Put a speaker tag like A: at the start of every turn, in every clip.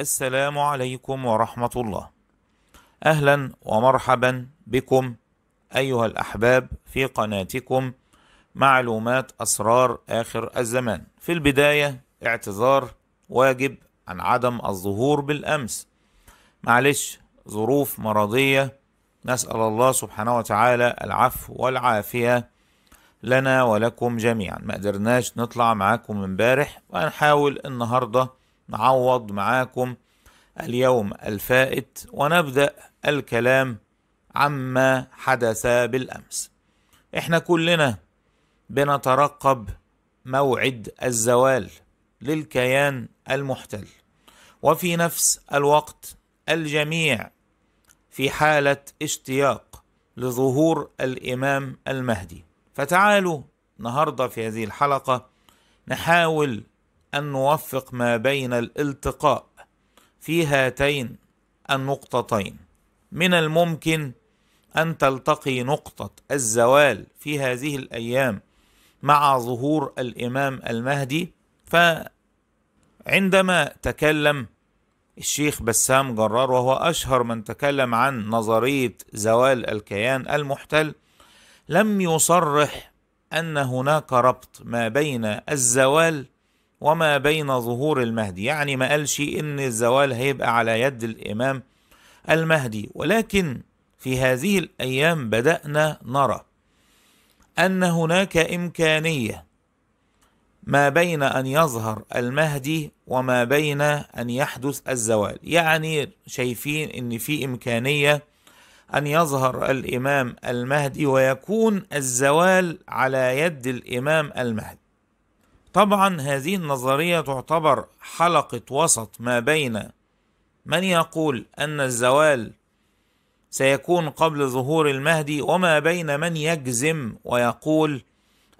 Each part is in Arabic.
A: السلام عليكم ورحمة الله. أهلا ومرحبا بكم أيها الأحباب في قناتكم معلومات أسرار آخر الزمان. في البداية اعتذار واجب عن عدم الظهور بالأمس. معلش ظروف مرضية نسأل الله سبحانه وتعالى العفو والعافية لنا ولكم جميعا ما قدرناش نطلع معاكم امبارح وهنحاول النهارده نعوض معاكم اليوم الفائت ونبدأ الكلام عما حدث بالأمس احنا كلنا بنترقب موعد الزوال للكيان المحتل وفي نفس الوقت الجميع في حالة اشتياق لظهور الإمام المهدي فتعالوا النهارده في هذه الحلقة نحاول ان نوفق ما بين الالتقاء في هاتين النقطتين من الممكن ان تلتقي نقطه الزوال في هذه الايام مع ظهور الامام المهدي فعندما تكلم الشيخ بسام جرار وهو اشهر من تكلم عن نظريه زوال الكيان المحتل لم يصرح ان هناك ربط ما بين الزوال وما بين ظهور المهدي يعني ما قالش ان الزوال هيبقى على يد الامام المهدي ولكن في هذه الايام بدانا نرى ان هناك امكانيه ما بين ان يظهر المهدي وما بين ان يحدث الزوال يعني شايفين ان في امكانيه ان يظهر الامام المهدي ويكون الزوال على يد الامام المهدي طبعا هذه النظريه تعتبر حلقه وسط ما بين من يقول ان الزوال سيكون قبل ظهور المهدي وما بين من يجزم ويقول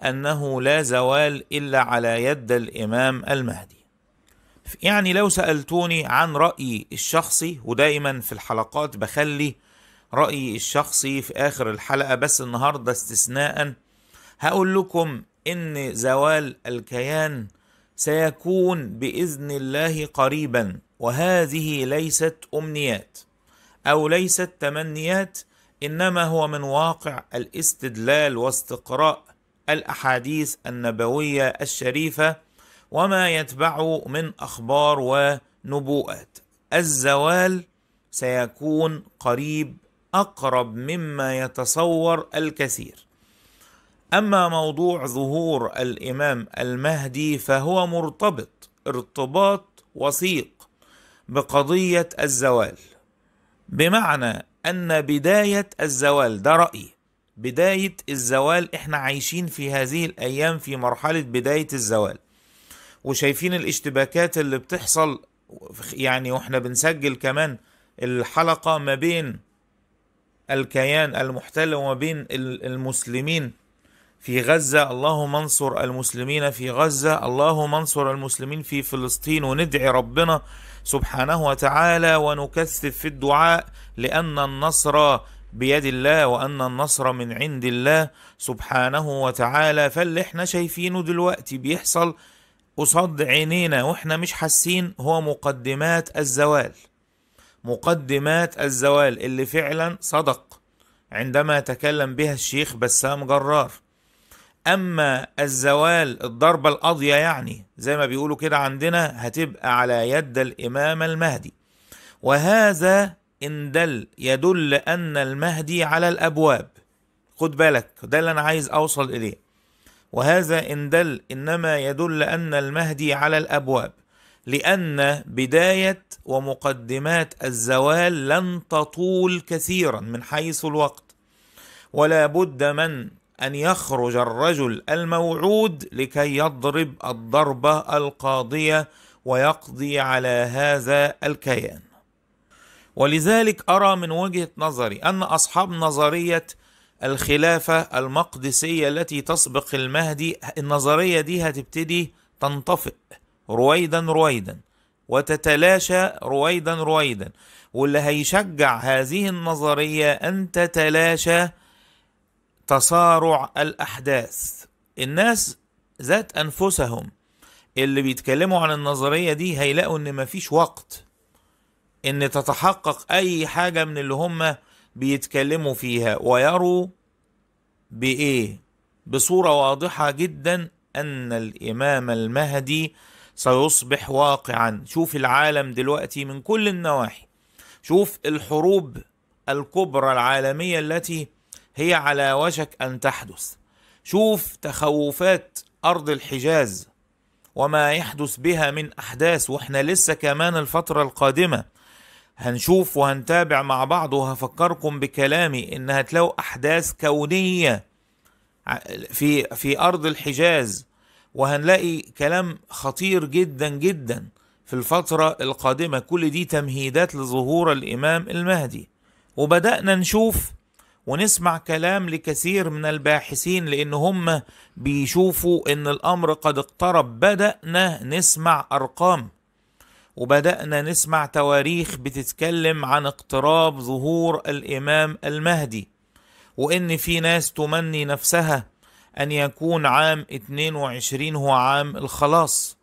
A: انه لا زوال الا على يد الامام المهدي يعني لو سالتوني عن رايي الشخصي ودايما في الحلقات بخلي رايي الشخصي في اخر الحلقه بس النهارده استثناء هقول لكم ان زوال الكيان سيكون باذن الله قريبا وهذه ليست امنيات او ليست تمنيات انما هو من واقع الاستدلال واستقراء الاحاديث النبويه الشريفه وما يتبعه من اخبار ونبوءات الزوال سيكون قريب اقرب مما يتصور الكثير اما موضوع ظهور الامام المهدي فهو مرتبط ارتباط وثيق بقضيه الزوال بمعنى ان بدايه الزوال ده رايي بدايه الزوال احنا عايشين في هذه الايام في مرحله بدايه الزوال وشايفين الاشتباكات اللي بتحصل يعني واحنا بنسجل كمان الحلقه ما بين الكيان المحتل وما بين المسلمين في غزة اللهم انصر المسلمين في غزة اللهم انصر المسلمين في فلسطين وندعي ربنا سبحانه وتعالى ونكثف في الدعاء لأن النصر بيد الله وأن النصر من عند الله سبحانه وتعالى فاللي احنا شايفينه دلوقتي بيحصل قصاد عينينا واحنا مش حاسين هو مقدمات الزوال مقدمات الزوال اللي فعلا صدق عندما تكلم بها الشيخ بسام جرار اما الزوال الضربه القاضيه يعني زي ما بيقولوا كده عندنا هتبقى على يد الامام المهدي وهذا ان دل يدل ان المهدي على الابواب خد بالك ده اللي انا عايز اوصل اليه وهذا ان دل انما يدل ان المهدي على الابواب لان بدايه ومقدمات الزوال لن تطول كثيرا من حيث الوقت ولا بد من ان يخرج الرجل الموعود لكي يضرب الضربه القاضيه ويقضي على هذا الكيان ولذلك ارى من وجهه نظري ان اصحاب نظريه الخلافه المقدسيه التي تسبق المهدي النظريه دي هتبتدي تنطفئ رويدا رويدا وتتلاشى رويدا رويدا واللي هيشجع هذه النظريه ان تتلاشى تصارع الاحداث الناس ذات انفسهم اللي بيتكلموا عن النظريه دي هيلاقوا ان مفيش وقت ان تتحقق اي حاجه من اللي هم بيتكلموا فيها ويروا بايه بصوره واضحه جدا ان الامام المهدي سيصبح واقعا شوف العالم دلوقتي من كل النواحي شوف الحروب الكبرى العالميه التي هي على وشك أن تحدث شوف تخوفات أرض الحجاز وما يحدث بها من أحداث وإحنا لسه كمان الفترة القادمة هنشوف وهنتابع مع بعض وهفكركم بكلامي إن هتلاقوا أحداث كونية في في أرض الحجاز وهنلاقي كلام خطير جدا جدا في الفترة القادمة كل دي تمهيدات لظهور الإمام المهدي وبدأنا نشوف ونسمع كلام لكثير من الباحثين لان هم بيشوفوا ان الامر قد اقترب بدانا نسمع ارقام وبدانا نسمع تواريخ بتتكلم عن اقتراب ظهور الامام المهدي وان في ناس تمني نفسها ان يكون عام 22 هو عام الخلاص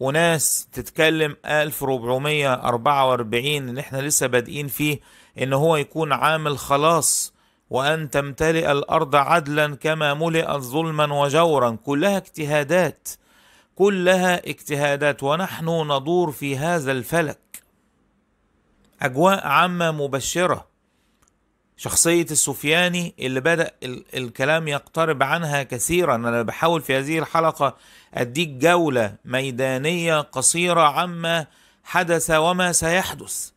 A: وناس تتكلم 1444 اللي احنا لسه بادئين فيه ان هو يكون عام الخلاص وان تمتلئ الارض عدلا كما ملئت ظلما وجورا كلها اجتهادات كلها اجتهادات ونحن ندور في هذا الفلك اجواء عامه مبشره شخصيه السفياني اللي بدا الكلام يقترب عنها كثيرا انا بحاول في هذه الحلقه اديك جوله ميدانيه قصيره عما حدث وما سيحدث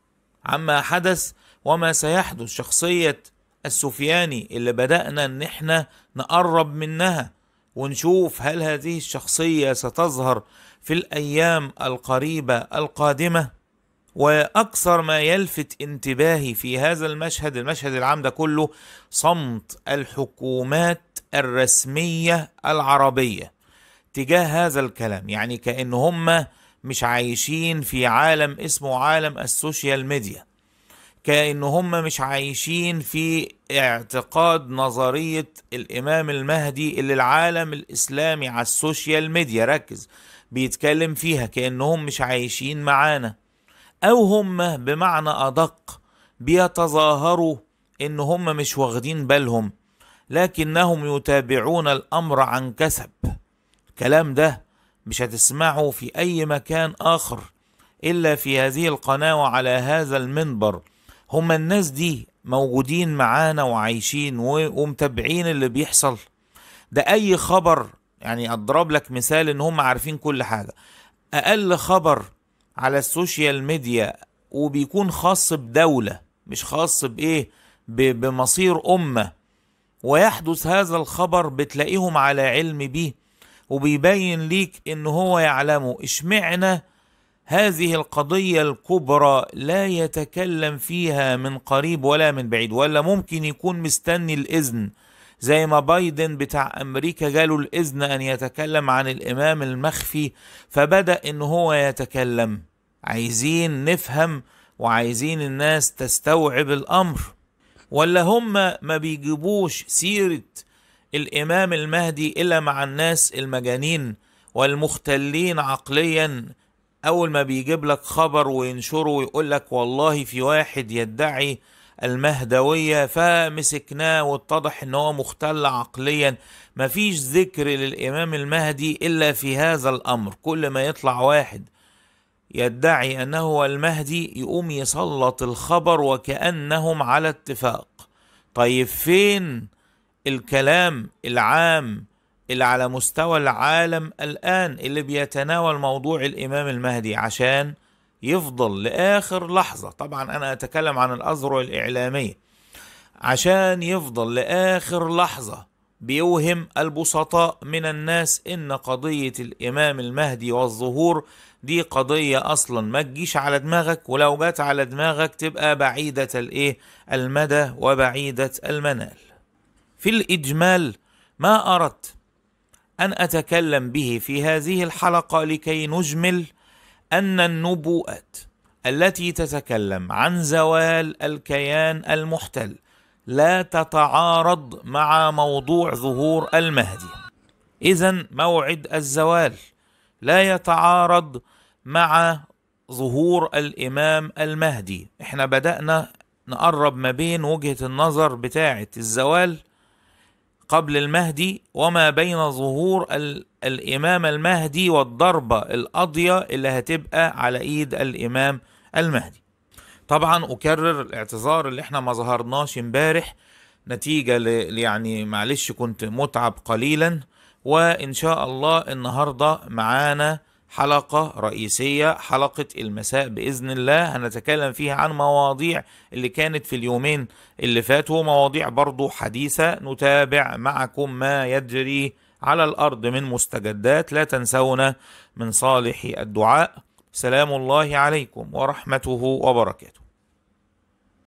A: عما حدث وما سيحدث شخصيه السفياني اللي بدأنا ان احنا نقرب منها ونشوف هل هذه الشخصية ستظهر في الأيام القريبة القادمة وأكثر ما يلفت انتباهي في هذا المشهد المشهد العام ده كله صمت الحكومات الرسمية العربية تجاه هذا الكلام يعني كأن هم مش عايشين في عالم اسمه عالم السوشيال ميديا كأن هم مش عايشين في اعتقاد نظرية الإمام المهدي اللي العالم الإسلامي على السوشيال ميديا ركز بيتكلم فيها كأنهم مش عايشين معانا أو هم بمعنى أدق بيتظاهروا إن هم مش واخدين بالهم لكنهم يتابعون الأمر عن كسب الكلام ده مش هتسمعه في أي مكان آخر إلا في هذه القناة وعلى هذا المنبر هما الناس دي موجودين معانا وعايشين ومتابعين اللي بيحصل ده اي خبر يعني اضرب لك مثال ان هم عارفين كل حاجه اقل خبر على السوشيال ميديا وبيكون خاص بدوله مش خاص بايه بمصير امه ويحدث هذا الخبر بتلاقيهم على علم بيه وبيبين ليك ان هو يعلمه اشمعنى هذه القضية الكبرى لا يتكلم فيها من قريب ولا من بعيد ولا ممكن يكون مستني الإذن زي ما بايدن بتاع أمريكا جاله الإذن أن يتكلم عن الإمام المخفي فبدأ إن هو يتكلم عايزين نفهم وعايزين الناس تستوعب الأمر ولا هم ما بيجيبوش سيرة الإمام المهدي إلا مع الناس المجانين والمختلين عقليا اول ما بيجيب لك خبر وينشره ويقول لك والله في واحد يدعي المهدويه فمسكناه واتضح ان هو مختل عقليا مفيش ذكر للامام المهدي الا في هذا الامر كل ما يطلع واحد يدعي انه هو المهدي يقوم يسلط الخبر وكانهم على اتفاق طيب فين الكلام العام اللي على مستوى العالم الآن اللي بيتناول موضوع الإمام المهدي عشان يفضل لآخر لحظة طبعا أنا أتكلم عن الأذرع الإعلامية عشان يفضل لآخر لحظة بيوهم البسطاء من الناس إن قضية الإمام المهدي والظهور دي قضية أصلا ما تجيش على دماغك ولو جات على دماغك تبقى بعيدة الإيه المدى وبعيدة المنال في الإجمال ما أردت ان اتكلم به في هذه الحلقه لكي نجمل ان النبوءات التي تتكلم عن زوال الكيان المحتل لا تتعارض مع موضوع ظهور المهدي اذا موعد الزوال لا يتعارض مع ظهور الامام المهدي احنا بدانا نقرب ما بين وجهه النظر بتاعه الزوال قبل المهدي وما بين ظهور الامام المهدي والضربه القاضيه اللي هتبقى على ايد الامام المهدي طبعا اكرر الاعتذار اللي احنا ما ظهرناش امبارح نتيجه ل... يعني معلش كنت متعب قليلا وان شاء الله النهارده معانا حلقة رئيسية حلقة المساء بإذن الله هنتكلم فيها عن مواضيع اللي كانت في اليومين اللي فاتوا مواضيع برضو حديثة نتابع معكم ما يجري على الأرض من مستجدات لا تنسونا من صالح الدعاء سلام الله عليكم ورحمته وبركاته